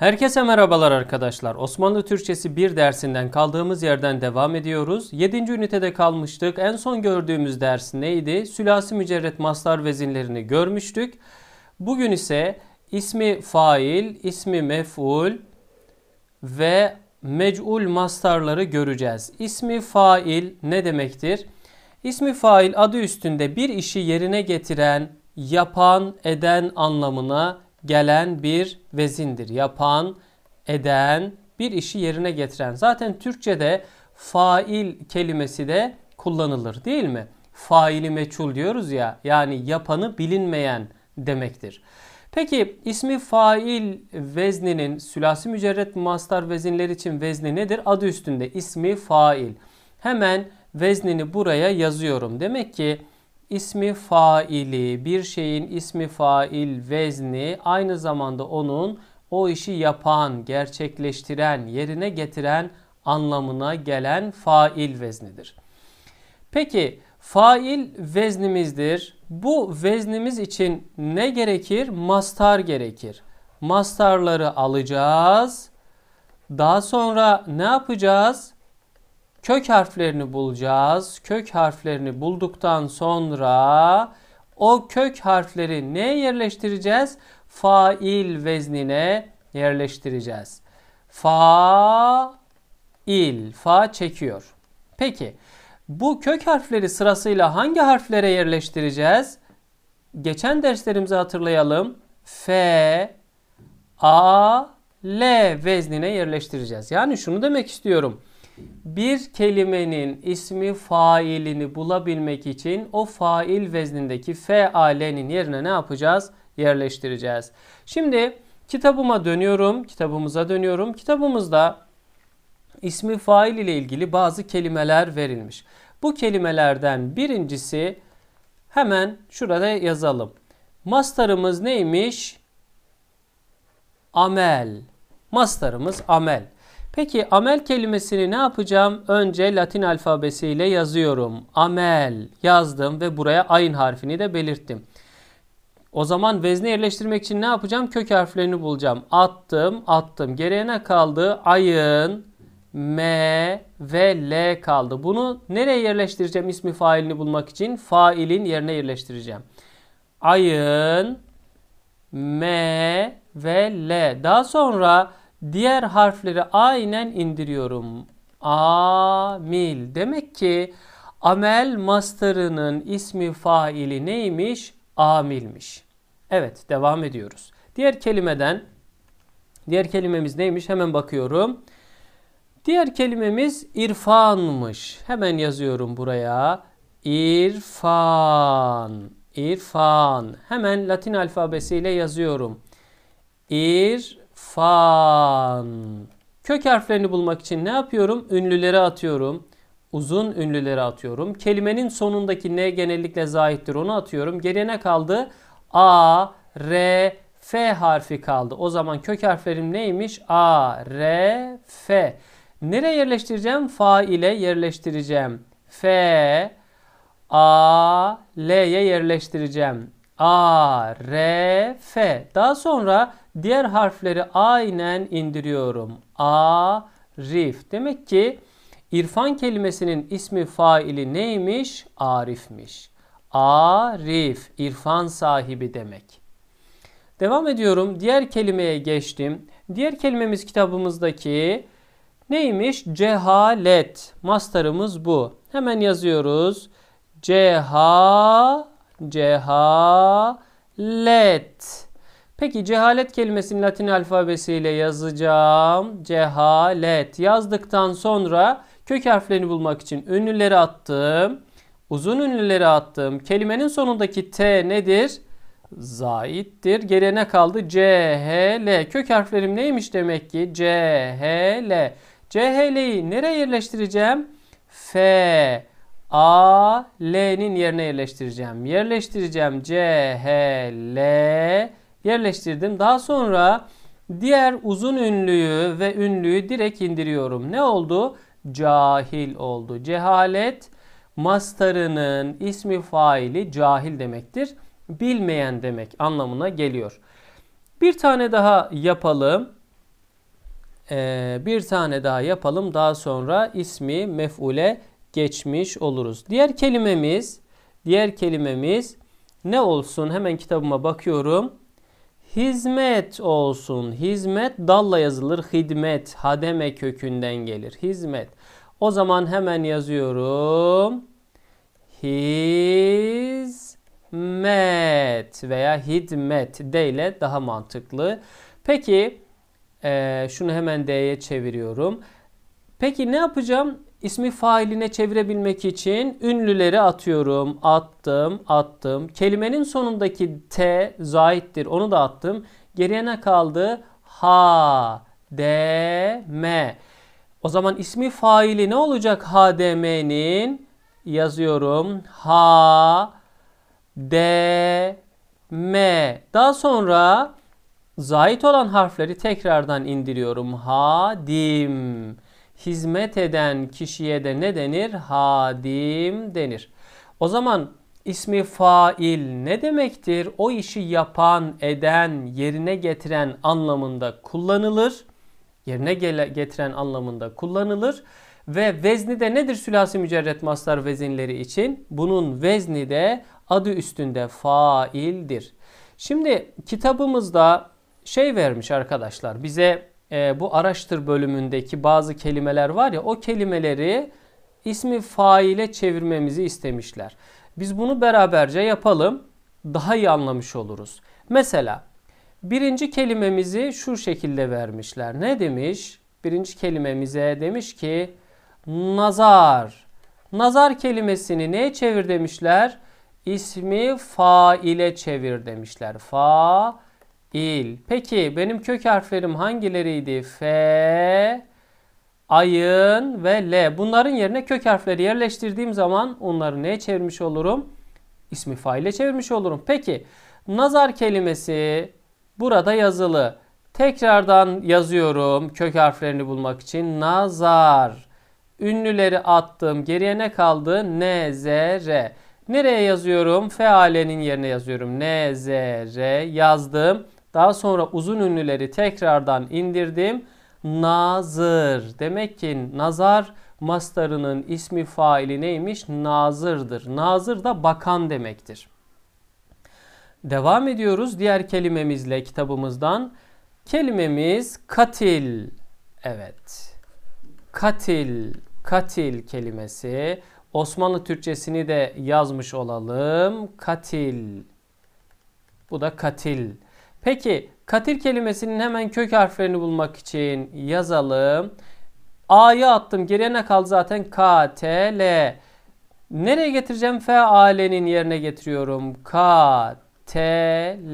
Herkese merhabalar arkadaşlar. Osmanlı Türkçesi 1 dersinden kaldığımız yerden devam ediyoruz. 7. ünitede kalmıştık. En son gördüğümüz ders neydi? Sülasi mücerret maslar vezinlerini görmüştük. Bugün ise ismi fail, ismi mef'ul ve mec'ul mastarları göreceğiz. İsmi fail ne demektir? İsmi fail adı üstünde bir işi yerine getiren, yapan, eden anlamına gelen bir vezindir. Yapan, eden, bir işi yerine getiren. Zaten Türkçe'de fail kelimesi de kullanılır değil mi? Faili meçhul diyoruz ya yani yapanı bilinmeyen demektir. Peki ismi fail vezninin sülasi mücerret mastar vezinler için vezni nedir? Adı üstünde ismi fail. Hemen veznini buraya yazıyorum. Demek ki ismi faili, bir şeyin ismi fail, vezni aynı zamanda onun o işi yapan, gerçekleştiren, yerine getiren anlamına gelen fail veznidir. Peki fail veznimizdir. Bu veznimiz için ne gerekir? Mastar gerekir. Mastarları alacağız. Daha sonra ne yapacağız? kök harflerini bulacağız. Kök harflerini bulduktan sonra o kök harfleri neye yerleştireceğiz? Fail veznine yerleştireceğiz. Fa il fa çekiyor. Peki bu kök harfleri sırasıyla hangi harflere yerleştireceğiz? Geçen derslerimizi hatırlayalım. F A L veznine yerleştireceğiz. Yani şunu demek istiyorum bir kelimenin ismi failini bulabilmek için o fail veznindeki fealenin yerine ne yapacağız? Yerleştireceğiz. Şimdi kitabıma dönüyorum. Kitabımıza dönüyorum. Kitabımızda ismi fail ile ilgili bazı kelimeler verilmiş. Bu kelimelerden birincisi hemen şurada yazalım. Mastarımız neymiş? Amel. Mastarımız amel. Peki amel kelimesini ne yapacağım? Önce Latin alfabesiyle yazıyorum. Amel yazdım ve buraya ayın harfini de belirttim. O zaman vezne yerleştirmek için ne yapacağım? Kök harflerini bulacağım. Attım, attım. Geriye ne kaldı? Ayın, M ve L kaldı. Bunu nereye yerleştireceğim ismi failini bulmak için? Failin yerine yerleştireceğim. Ayın, M ve L. Daha sonra Diğer harfleri aynen indiriyorum. Amil. Demek ki amel mastarının ismi faili neymiş? Amilmiş. Evet devam ediyoruz. Diğer kelimeden diğer kelimemiz neymiş? Hemen bakıyorum. Diğer kelimemiz irfanmış. Hemen yazıyorum buraya. İrfan. İrfan. Hemen Latin alfabesiyle yazıyorum. İr fan. Kök harflerini bulmak için ne yapıyorum? Ünlülere atıyorum. Uzun ünlülere atıyorum. Kelimenin sonundaki ne genellikle zahittir onu atıyorum. Geriye kaldı? A, R, F harfi kaldı. O zaman kök harflerim neymiş? A, R, F. Nereye yerleştireceğim? Fa ile yerleştireceğim. F, A, L'ye yerleştireceğim. A, R, F. Daha sonra diğer harfleri aynen indiriyorum. A, Rif. Demek ki irfan kelimesinin ismi faili neymiş? Arif'miş. Arif, irfan sahibi demek. Devam ediyorum. Diğer kelimeye geçtim. Diğer kelimemiz kitabımızdaki neymiş? Cehalet. Mastarımız bu. Hemen yazıyoruz. Cehalet Cehalet. Peki cehalet kelimesini Latin alfabesiyle yazacağım. Cehalet. Yazdıktan sonra kök harflerini bulmak için ünlüleri attım. Uzun ünlüleri attım. Kelimenin sonundaki T nedir? Zaittir. Geriye ne kaldı? C, H, L. Kök harflerim neymiş demek ki? C, H, L. C, H, L'yi nereye yerleştireceğim? F, A, L'nin yerine yerleştireceğim. Yerleştireceğim. C, H, L yerleştirdim. Daha sonra diğer uzun ünlüyü ve ünlüyü direkt indiriyorum. Ne oldu? Cahil oldu. Cehalet mastarının ismi faili cahil demektir. Bilmeyen demek anlamına geliyor. Bir tane daha yapalım. Ee, bir tane daha yapalım. Daha sonra ismi mef'ule geçmiş oluruz. Diğer kelimemiz diğer kelimemiz ne olsun? Hemen kitabıma bakıyorum. Hizmet olsun. Hizmet dalla yazılır. Hidmet hademe kökünden gelir. Hizmet. O zaman hemen yazıyorum. Hizmet veya hidmet D ile daha mantıklı. Peki e, şunu hemen D'ye çeviriyorum. Peki ne yapacağım? İsmi failine çevirebilmek için ünlüleri atıyorum. Attım, attım. Kelimenin sonundaki T zaittir. Onu da attım. Geriye ne kaldı? Ha, D, M. O zaman ismi faili ne olacak H D M'nin Yazıyorum. Ha, D, M. Daha sonra zait olan harfleri tekrardan indiriyorum. Hadim hizmet eden kişiye de ne denir? Hadim denir. O zaman ismi fail ne demektir? O işi yapan, eden, yerine getiren anlamında kullanılır. Yerine getiren anlamında kullanılır. Ve vezni de nedir sülasi mücerret maslar vezinleri için? Bunun vezni de adı üstünde faildir. Şimdi kitabımızda şey vermiş arkadaşlar bize e, bu araştır bölümündeki bazı kelimeler var ya o kelimeleri ismi faile çevirmemizi istemişler. Biz bunu beraberce yapalım. Daha iyi anlamış oluruz. Mesela birinci kelimemizi şu şekilde vermişler. Ne demiş? Birinci kelimemize demiş ki nazar. Nazar kelimesini neye çevir demişler? İsmi faile çevir demişler. Fa İl. Peki benim kök harflerim hangileriydi? F, ayın ve L. Bunların yerine kök harfleri yerleştirdiğim zaman onları neye çevirmiş olurum? İsmi faile çevirmiş olurum. Peki nazar kelimesi burada yazılı. Tekrardan yazıyorum kök harflerini bulmak için. Nazar. Ünlüleri attım. Geriye ne kaldı? N, Z, R. Nereye yazıyorum? F Fealenin yerine yazıyorum. N, Z, R yazdım. Daha sonra uzun ünlüleri tekrardan indirdim. Nazır. Demek ki nazar mastarının ismi faili neymiş? Nazırdır. Nazır da bakan demektir. Devam ediyoruz diğer kelimemizle kitabımızdan. Kelimemiz katil. Evet. Katil, katil kelimesi. Osmanlı Türkçesini de yazmış olalım. Katil. Bu da katil. Peki katil kelimesinin hemen kök harflerini bulmak için yazalım. A'yı attım. Geriye ne kaldı zaten? K, T, L. Nereye getireceğim? F, A, L'nin yerine getiriyorum. K, T,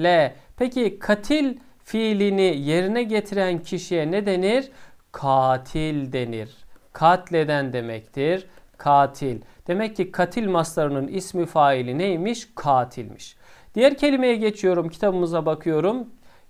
L. Peki katil fiilini yerine getiren kişiye ne denir? Katil denir. Katleden demektir. Katil. Demek ki katil maslarının ismi faili neymiş? Katilmiş. Diğer kelimeye geçiyorum. Kitabımıza bakıyorum.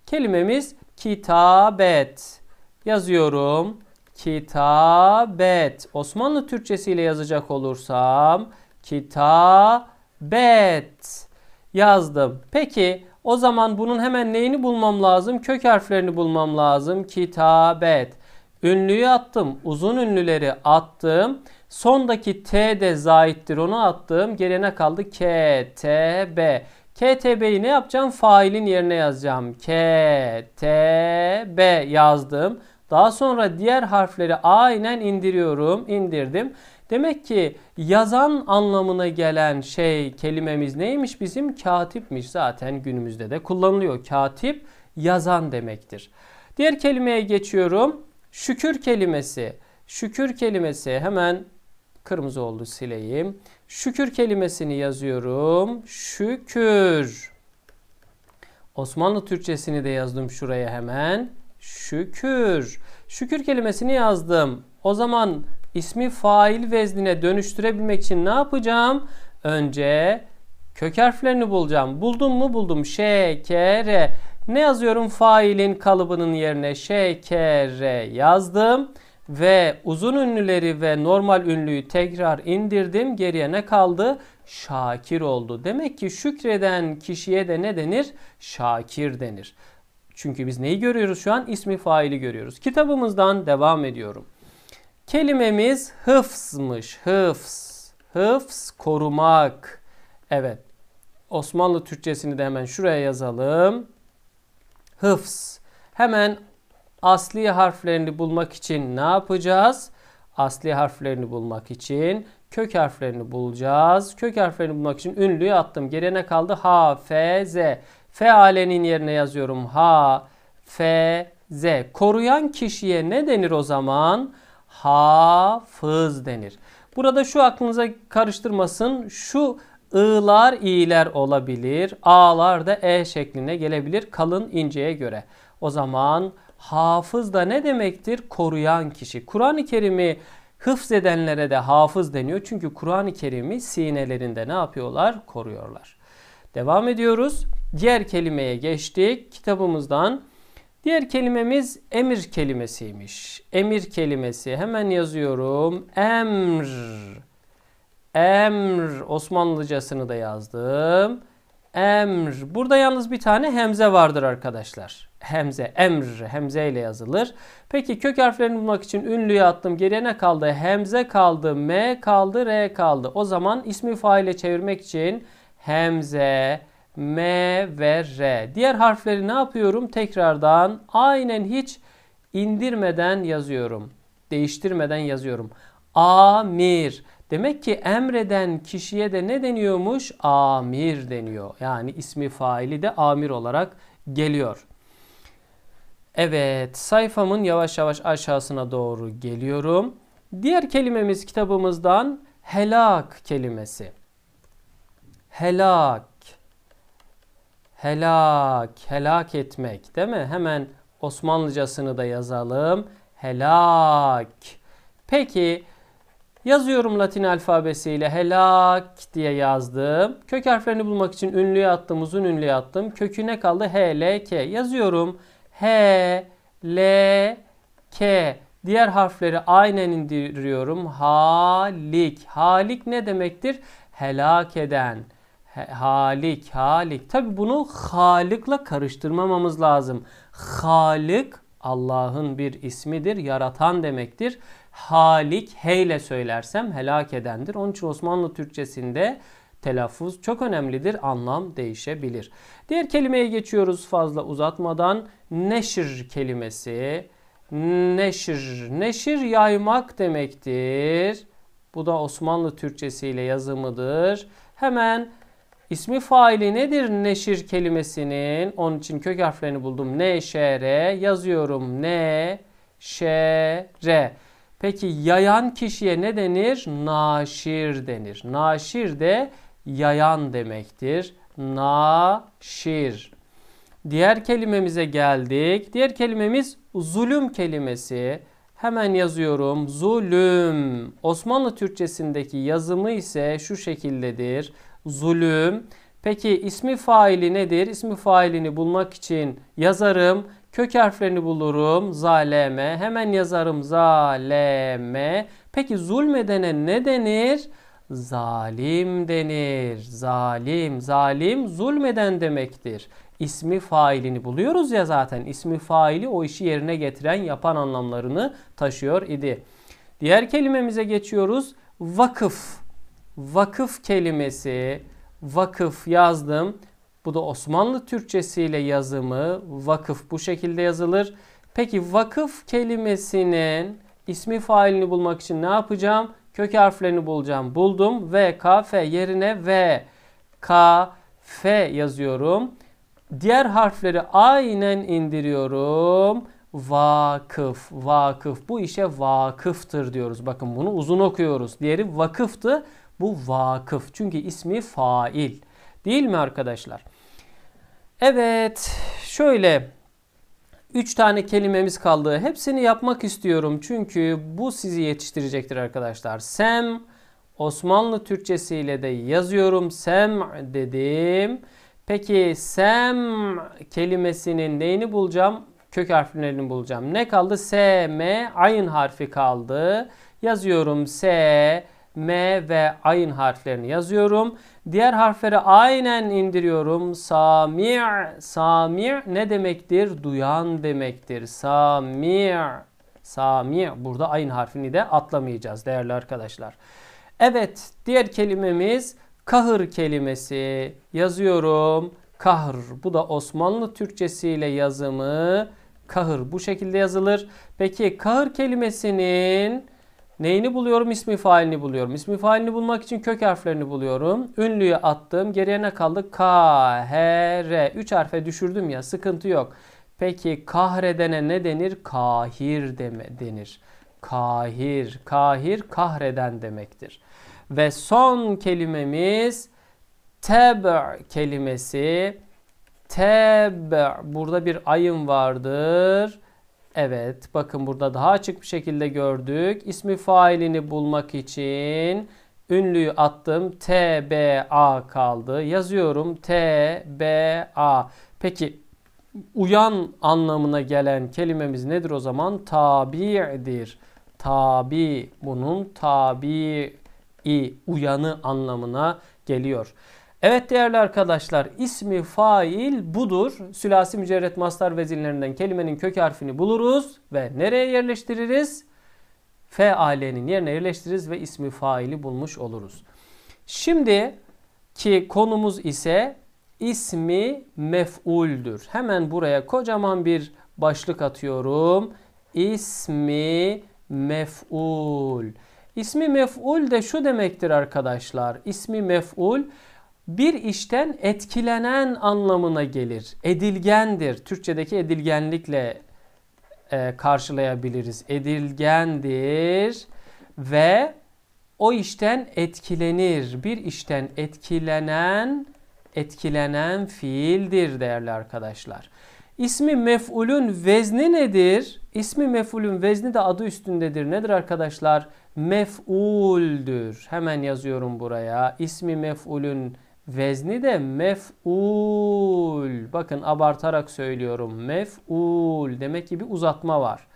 Kelimemiz kitabet. Yazıyorum. Kitabet. Osmanlı Türkçesi ile yazacak olursam kitabet yazdım. Peki o zaman bunun hemen neyini bulmam lazım? Kök harflerini bulmam lazım. Kitabet. Ünlüyü attım. Uzun ünlüleri attım. Sondaki T de zaittir onu attım. Gelene kaldı K, T, B. KTB'yi ne yapacağım? Failin yerine yazacağım. KTB yazdım. Daha sonra diğer harfleri aynen indiriyorum. İndirdim. Demek ki yazan anlamına gelen şey kelimemiz neymiş bizim? Katipmiş zaten günümüzde de kullanılıyor. Katip yazan demektir. Diğer kelimeye geçiyorum. Şükür kelimesi. Şükür kelimesi hemen kırmızı oldu sileyim. Şükür kelimesini yazıyorum. Şükür. Osmanlı Türkçesini de yazdım şuraya hemen. Şükür. Şükür kelimesini yazdım. O zaman ismi fail veznine dönüştürebilmek için ne yapacağım? Önce kök harflerini bulacağım. Buldum mu? Buldum. Şekere. Ne yazıyorum? Failin kalıbının yerine şekere yazdım ve uzun ünlüleri ve normal ünlüyü tekrar indirdim. Geriye ne kaldı? Şakir oldu. Demek ki şükreden kişiye de ne denir? Şakir denir. Çünkü biz neyi görüyoruz şu an? İsmi faili görüyoruz. Kitabımızdan devam ediyorum. Kelimemiz hıfsmış. Hıfs. Hıfs korumak. Evet. Osmanlı Türkçesini de hemen şuraya yazalım. Hıfs. Hemen asli harflerini bulmak için ne yapacağız? Asli harflerini bulmak için kök harflerini bulacağız. Kök harflerini bulmak için ünlüyü attım. Geriye kaldı? H, F, Z. F alenin yerine yazıyorum. H, F, Z. Koruyan kişiye ne denir o zaman? Hafız denir. Burada şu aklınıza karıştırmasın. Şu ı'lar i'ler olabilir. A'lar da e şekline gelebilir kalın inceye göre. O zaman Hafız da ne demektir? Koruyan kişi. Kur'an-ı Kerim'i hıfz edenlere de hafız deniyor. Çünkü Kur'an-ı Kerim'i sinelerinde ne yapıyorlar? Koruyorlar. Devam ediyoruz. Diğer kelimeye geçtik. Kitabımızdan Diğer kelimemiz emir kelimesiymiş. Emir kelimesi hemen yazıyorum. Emr. Emr Osmanlıcasını da yazdım emr. Burada yalnız bir tane hemze vardır arkadaşlar. Hemze, emr, hemze ile yazılır. Peki kök harflerini bulmak için ünlüye attım. Geriye ne kaldı? Hemze kaldı, m kaldı, r kaldı. O zaman ismi faile çevirmek için hemze, m ve r. Diğer harfleri ne yapıyorum? Tekrardan aynen hiç indirmeden yazıyorum. Değiştirmeden yazıyorum. Amir. Demek ki emreden kişiye de ne deniyormuş? Amir deniyor. Yani ismi faili de amir olarak geliyor. Evet sayfamın yavaş yavaş aşağısına doğru geliyorum. Diğer kelimemiz kitabımızdan helak kelimesi. Helak. Helak. Helak etmek değil mi? Hemen Osmanlıcasını da yazalım. Helak. Peki Yazıyorum Latin alfabesiyle helak diye yazdım. Kök harflerini bulmak için ünlüye attım, uzun ünlüye attım. Kökü ne kaldı? H, L, K. Yazıyorum. H, L, K. Diğer harfleri aynen indiriyorum. Halik. Halik ne demektir? Helak eden. Halik, halik. Tabi bunu halikla karıştırmamamız lazım. Halik Allah'ın bir ismidir, yaratan demektir. Halik heyle söylersem helak edendir. Onun için Osmanlı Türkçesinde telaffuz çok önemlidir. Anlam değişebilir. Diğer kelimeye geçiyoruz fazla uzatmadan. Neşir kelimesi. Neşir. Neşir yaymak demektir. Bu da Osmanlı Türkçesi ile yazımıdır. Hemen ismi faili nedir neşir kelimesinin? Onun için kök harflerini buldum. Neşere yazıyorum. Ne şere. Peki yayan kişiye ne denir? Naşir denir. Naşir de yayan demektir. Naşir. Diğer kelimemize geldik. Diğer kelimemiz zulüm kelimesi. Hemen yazıyorum. Zulüm. Osmanlı Türkçesindeki yazımı ise şu şekildedir. Zulüm. Peki ismi faili nedir? İsmi failini bulmak için yazarım. Kök harflerini bulurum. Zaleme. Hemen yazarım. Zaleme. Peki zulmedene ne denir? Zalim denir. Zalim. Zalim zulmeden demektir. İsmi failini buluyoruz ya zaten. İsmi faili o işi yerine getiren, yapan anlamlarını taşıyor idi. Diğer kelimemize geçiyoruz. Vakıf. Vakıf kelimesi. Vakıf yazdım. Bu da Osmanlı Türkçesi ile yazımı vakıf bu şekilde yazılır. Peki vakıf kelimesinin ismi failini bulmak için ne yapacağım? Kök harflerini bulacağım. Buldum. V, K, F yerine V, K, F yazıyorum. Diğer harfleri aynen indiriyorum. Vakıf, vakıf. Bu işe vakıftır diyoruz. Bakın bunu uzun okuyoruz. Diğeri vakıftı. Bu vakıf. Çünkü ismi fail. Değil mi arkadaşlar? Evet şöyle 3 tane kelimemiz kaldı. Hepsini yapmak istiyorum çünkü bu sizi yetiştirecektir arkadaşlar. Sem Osmanlı Türkçesiyle de yazıyorum. Sem dedim. Peki sem kelimesinin neyini bulacağım? Kök harflerini bulacağım. Ne kaldı? S, M, ayın harfi kaldı. Yazıyorum S, M ve ayın harflerini yazıyorum. Diğer harfleri aynen indiriyorum. Samir, samir ne demektir? Duyan demektir. Samir, samir burada aynı harfini de atlamayacağız değerli arkadaşlar. Evet diğer kelimemiz kahır kelimesi. Yazıyorum. Kahır bu da Osmanlı Türkçesiyle yazımı kahır bu şekilde yazılır. Peki kahır kelimesinin Neyini buluyorum? İsmi failini buluyorum. İsmi failini bulmak için kök harflerini buluyorum. Ünlüyü attım. Geriye ne kaldı? K, H, R. 3 harfe düşürdüm ya sıkıntı yok. Peki kahredene ne denir? Kahir deme, denir. Kahir, kahir kahreden demektir. Ve son kelimemiz teb kelimesi. Teb burada bir ayın vardır. Evet bakın burada daha açık bir şekilde gördük. İsmi failini bulmak için ünlüyü attım. T, B, A kaldı. Yazıyorum T, B, A. Peki uyan anlamına gelen kelimemiz nedir o zaman? Tabi'dir. Tabi bunun tabi'i uyanı anlamına geliyor. Evet değerli arkadaşlar ismi fail budur. Sülasi mücerret mastar vezinlerinden kelimenin kök harfini buluruz ve nereye yerleştiririz? F ailenin yerine yerleştiririz ve ismi faili bulmuş oluruz. Şimdi ki konumuz ise ismi mef'uldür. Hemen buraya kocaman bir başlık atıyorum. İsmi mef'ul. İsmi mef'ul de şu demektir arkadaşlar. İsmi mef'ul bir işten etkilenen anlamına gelir. Edilgendir. Türkçedeki edilgenlikle e, karşılayabiliriz. Edilgendir ve o işten etkilenir. Bir işten etkilenen etkilenen fiildir değerli arkadaşlar. İsmi mef'ulün vezni nedir? İsmi mef'ulün vezni de adı üstündedir. Nedir arkadaşlar? Mef'uldür. Hemen yazıyorum buraya. İsmi mef'ulün Vezni de mef'ul. Bakın abartarak söylüyorum. Mef'ul. Demek ki bir uzatma var.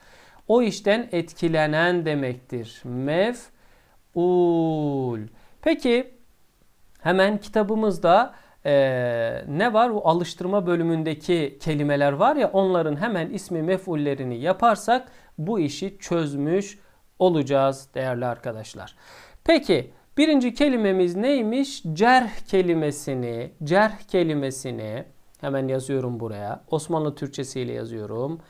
O işten etkilenen demektir. Mef'ul. Peki hemen kitabımızda e, ne var? bu alıştırma bölümündeki kelimeler var ya onların hemen ismi mef'ullerini yaparsak bu işi çözmüş olacağız değerli arkadaşlar. Peki Birinci kelimemiz neymiş? Cerh kelimesini, cerh kelimesini hemen yazıyorum buraya. Osmanlı Türkçesi ile yazıyorum.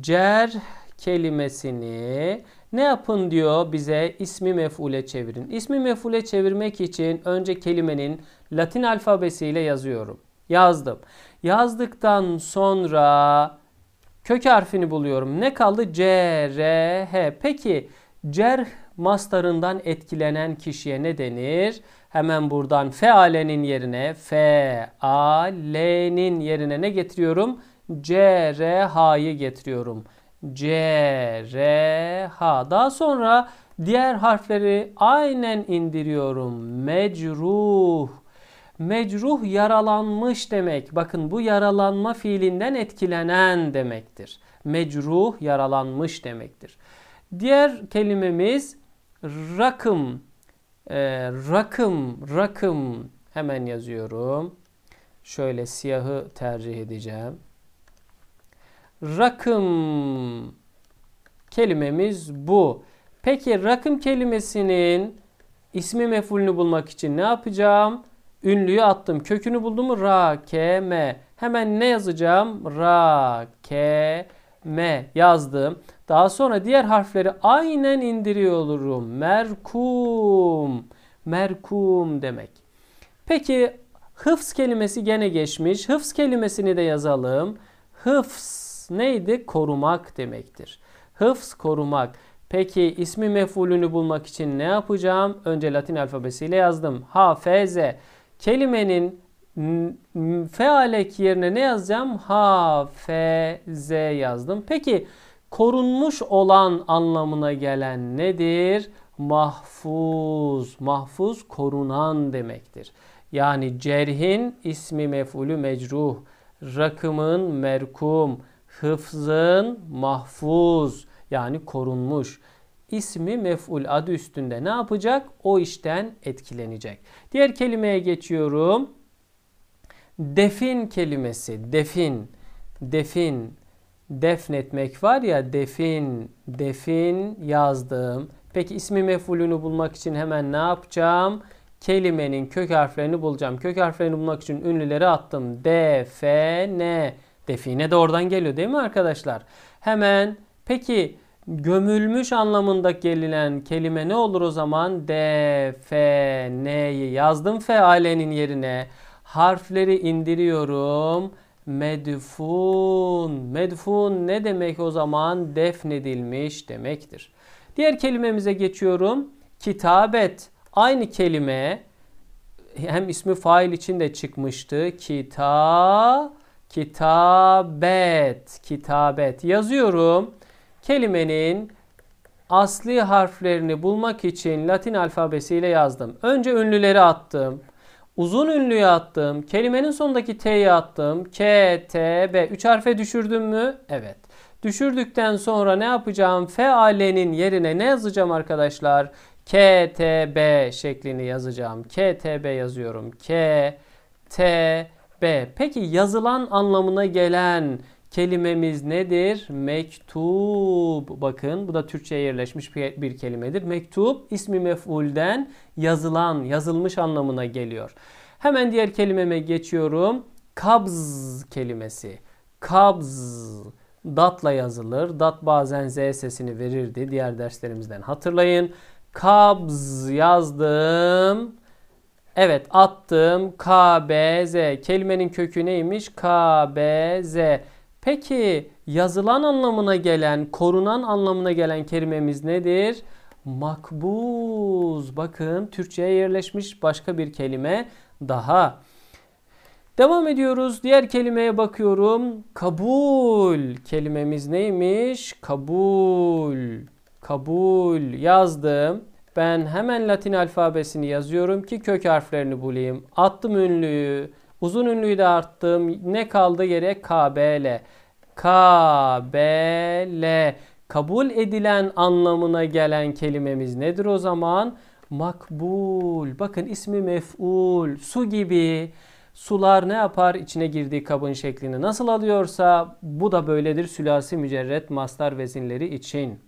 Cerh kelimesini ne yapın diyor bize ismi mef'ule çevirin. İsmi mef'ule çevirmek için önce kelimenin Latin alfabesiyle yazıyorum. Yazdım. Yazdıktan sonra kök harfini buluyorum. Ne kaldı? C, R, H. Peki Cerh mastarından etkilenen kişiye ne denir? Hemen buradan fealenin yerine fealenin yerine ne getiriyorum? Cereha'yı getiriyorum. Cereha. Daha sonra diğer harfleri aynen indiriyorum. Mecruh. Mecruh yaralanmış demek. Bakın bu yaralanma fiilinden etkilenen demektir. Mecruh yaralanmış demektir. Diğer kelimemiz rakım. Ee, rakım, rakım. Hemen yazıyorum. Şöyle siyahı tercih edeceğim. Rakım kelimemiz bu. Peki rakım kelimesinin ismi mefulünü bulmak için ne yapacağım? Ünlüyü attım. Kökünü buldum mu? Ra, ke, me. Hemen ne yazacağım? Ra, ke, me M yazdım. Daha sonra diğer harfleri aynen indiriyor olurum. Merkum. Merkum demek. Peki hıfz kelimesi gene geçmiş. Hıfz kelimesini de yazalım. Hıfz neydi? Korumak demektir. Hıfz korumak. Peki ismi mefulünü bulmak için ne yapacağım? Önce Latin alfabesiyle yazdım. Hafeze. Kelimenin fealek yerine ne yazacağım? Ha, fe, z yazdım. Peki korunmuş olan anlamına gelen nedir? Mahfuz. Mahfuz korunan demektir. Yani cerhin ismi mefulü mecruh, rakımın merkum, hıfzın mahfuz yani korunmuş İsmi mef'ul adı üstünde ne yapacak? O işten etkilenecek. Diğer kelimeye geçiyorum defin kelimesi, defin, defin, defnetmek var ya, defin, defin yazdım. Peki ismi mefulünü bulmak için hemen ne yapacağım? Kelimenin kök harflerini bulacağım. Kök harflerini bulmak için ünlüleri attım. D, F, N. Define de oradan geliyor değil mi arkadaşlar? Hemen peki gömülmüş anlamında gelinen kelime ne olur o zaman? D, F, N'yi yazdım F alenin yerine harfleri indiriyorum. Medfun. Medfun ne demek o zaman? Defnedilmiş demektir. Diğer kelimemize geçiyorum. Kitabet. Aynı kelime hem ismi fail için de çıkmıştı. Kita, kitabet, kitabet yazıyorum. Kelimenin asli harflerini bulmak için Latin alfabesiyle yazdım. Önce ünlüleri attım. Uzun ünlüye attım. Kelimenin sonundaki T'yi attım. K, T, B. 3 harfe düşürdüm mü? Evet. Düşürdükten sonra ne yapacağım? F-A-L'nin yerine ne yazacağım arkadaşlar? K-T-B şeklini yazacağım. K-T-B yazıyorum. K, T, B. Peki yazılan anlamına gelen Kelimemiz nedir? Mektup. Bakın bu da Türkçe'ye yerleşmiş bir kelimedir. Mektup ismi mef'ulden yazılan, yazılmış anlamına geliyor. Hemen diğer kelimeme geçiyorum. Kabz kelimesi. Kabz. Datla yazılır. Dat bazen Z sesini verirdi. Diğer derslerimizden hatırlayın. Kabz yazdım. Evet attım. KBZ. Kelimenin kökü neymiş? KBZ. Peki yazılan anlamına gelen, korunan anlamına gelen kelimemiz nedir? Makbuz. Bakın Türkçe'ye yerleşmiş başka bir kelime daha. Devam ediyoruz. Diğer kelimeye bakıyorum. Kabul. Kelimemiz neymiş? Kabul. Kabul. Yazdım. Ben hemen Latin alfabesini yazıyorum ki kök harflerini bulayım. Attım ünlüyü. Uzun ünlüyü de arttım. Ne kaldı geriye? KBL. KBL. Kabul edilen anlamına gelen kelimemiz nedir o zaman? Makbul. Bakın ismi mef'ul. Su gibi. Sular ne yapar? İçine girdiği kabın şeklini nasıl alıyorsa bu da böyledir sülasi mücerret mastar vezinleri için.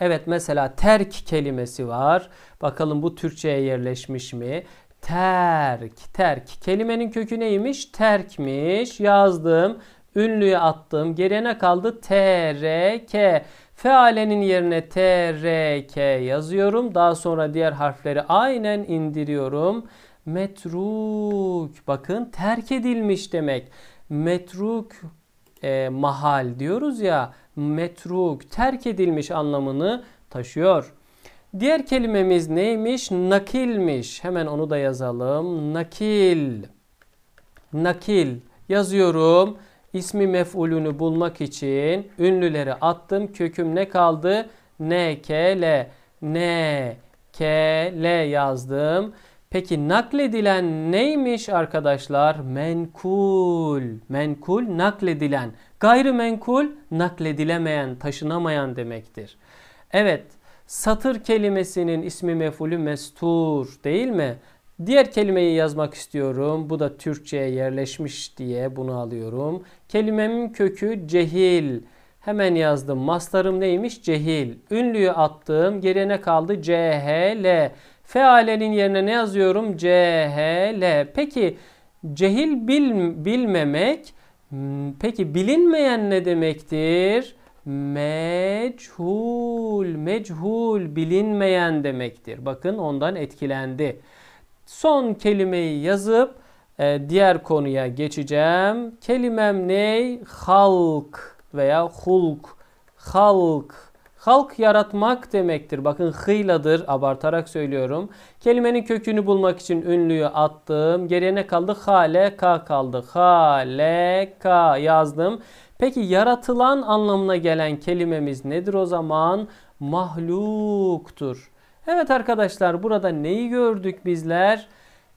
Evet mesela terk kelimesi var. Bakalım bu Türkçe'ye yerleşmiş mi? Terk, terk. Kelimenin kökü neymiş? Terkmiş. Yazdım. ünlüye attım. Geriye ne kaldı? TRK. Fealenin yerine TRK yazıyorum. Daha sonra diğer harfleri aynen indiriyorum. Metruk. Bakın terk edilmiş demek. Metruk e, mahal diyoruz ya. Metruk terk edilmiş anlamını taşıyor. Diğer kelimemiz neymiş? Nakilmiş. Hemen onu da yazalım. Nakil. Nakil. Yazıyorum. İsmi mef'ulünü bulmak için ünlüleri attım. Köküm ne kaldı? N N K L K L yazdım. Peki nakledilen neymiş arkadaşlar? Menkul. Menkul nakledilen. Gayrimenkul nakledilemeyen, taşınamayan demektir. Evet Satır kelimesinin ismi mefulü mestur değil mi? Diğer kelimeyi yazmak istiyorum. Bu da Türkçe'ye yerleşmiş diye bunu alıyorum. Kelimemin kökü cehil. Hemen yazdım. Maslarım neymiş? Cehil. Ünlüyü attım. Geriye ne kaldı? CHL. Fealenin yerine ne yazıyorum? CHL. Peki cehil bil, bilmemek. Hmm, peki bilinmeyen ne demektir? Meçhul. Meçhul bilinmeyen demektir. Bakın ondan etkilendi. Son kelimeyi yazıp e, diğer konuya geçeceğim. Kelimem ne? Halk veya hulk. Halk. Halk yaratmak demektir. Bakın hıyladır abartarak söylüyorum. Kelimenin kökünü bulmak için ünlüyü attım. Geriye ne kaldı? Hale ka kaldı. Hale ka yazdım. Peki yaratılan anlamına gelen kelimemiz nedir o zaman? Mahluktur. Evet arkadaşlar burada neyi gördük bizler?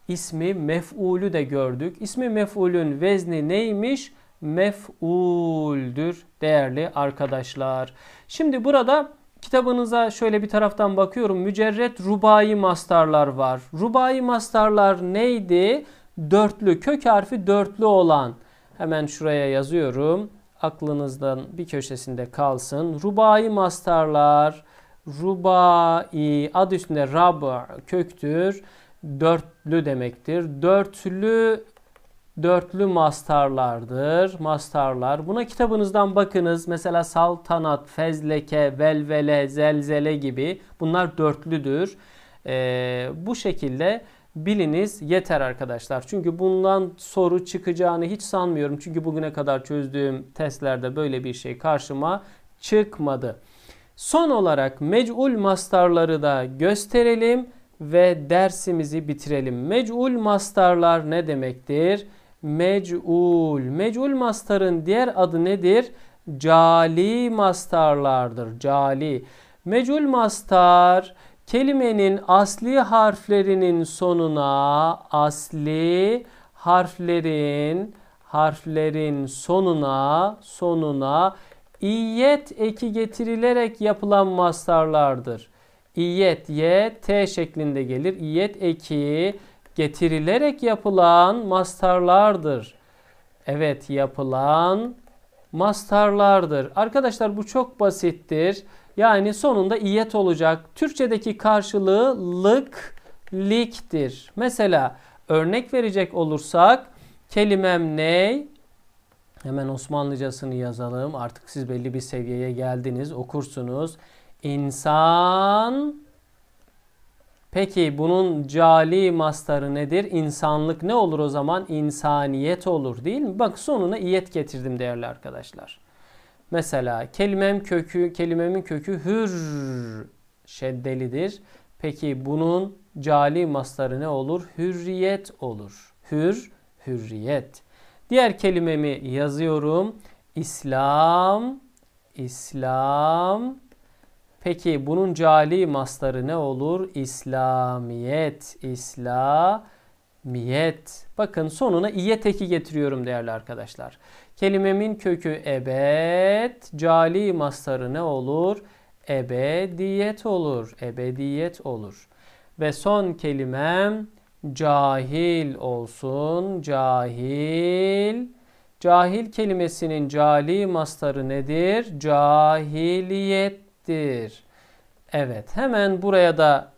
İsmi mef'ulü de gördük. İsmi mef'ulün vezni neymiş? Mef'uldür değerli arkadaşlar. Şimdi burada kitabınıza şöyle bir taraftan bakıyorum. Mücerret rubai mastarlar var. Rubai mastarlar neydi? Dörtlü, kök harfi dörtlü olan. Hemen şuraya yazıyorum aklınızdan bir köşesinde kalsın. Rubai mastarlar, rubai ad üstünde rab köktür. Dörtlü demektir. Dörtlü dörtlü mastarlardır. Mastarlar. Buna kitabınızdan bakınız. Mesela saltanat, fezleke, velvele, zelzele gibi bunlar dörtlüdür. Ee, bu şekilde biliniz yeter arkadaşlar. Çünkü bundan soru çıkacağını hiç sanmıyorum. Çünkü bugüne kadar çözdüğüm testlerde böyle bir şey karşıma çıkmadı. Son olarak mec'ul mastarları da gösterelim ve dersimizi bitirelim. Mec'ul mastarlar ne demektir? Mec'ul. Mec'ul mastarın diğer adı nedir? Cali mastarlardır. Cali. Mec'ul mastar kelimenin asli harflerinin sonuna asli harflerin harflerin sonuna sonuna iyet eki getirilerek yapılan mastarlardır. İyet y t şeklinde gelir. İyet eki getirilerek yapılan mastarlardır. Evet yapılan mastarlardır. Arkadaşlar bu çok basittir. Yani sonunda iyet olacak. Türkçedeki karşılığı lık, liktir. Mesela örnek verecek olursak kelimem ney? Hemen Osmanlıcasını yazalım. Artık siz belli bir seviyeye geldiniz, okursunuz. İnsan Peki bunun cali mastarı nedir? İnsanlık ne olur o zaman? İnsaniyet olur değil mi? Bak sonuna iyet getirdim değerli arkadaşlar. Mesela kelimem kökü, kelimemin kökü hür şeddelidir. Peki bunun cali masları ne olur? Hürriyet olur. Hür, hürriyet. Diğer kelimemi yazıyorum. İslam, İslam. Peki bunun cali masları ne olur? İslamiyet, İslamiyet. Bakın sonuna iye teki getiriyorum değerli arkadaşlar. Kelimemin kökü ebed, cali mastarı ne olur? Ebediyet olur, ebediyet olur. Ve son kelimem cahil olsun, cahil. Cahil kelimesinin cali mastarı nedir? Cahiliyettir. Evet, hemen buraya da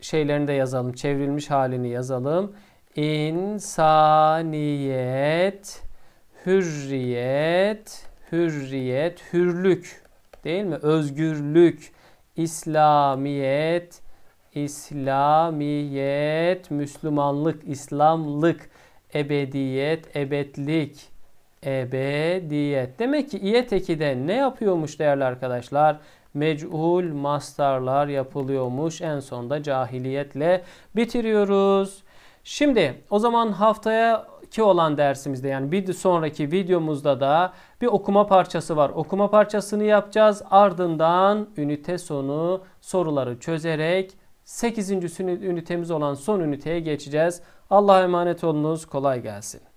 şeylerini de yazalım, çevrilmiş halini yazalım. İnsaniyet, hürriyet, hürriyet, hürlük değil mi? Özgürlük, İslamiyet, İslamiyet, Müslümanlık, İslamlık, ebediyet, ebedlik, ebediyet. Demek ki İyet ekide ne yapıyormuş değerli arkadaşlar? Mec'ul mastarlar yapılıyormuş. En sonda cahiliyetle bitiriyoruz. Şimdi o zaman haftaya ki olan dersimizde yani bir sonraki videomuzda da bir okuma parçası var. Okuma parçasını yapacağız. Ardından ünite sonu soruları çözerek 8. ünitemiz olan son üniteye geçeceğiz. Allah'a emanet olunuz. Kolay gelsin.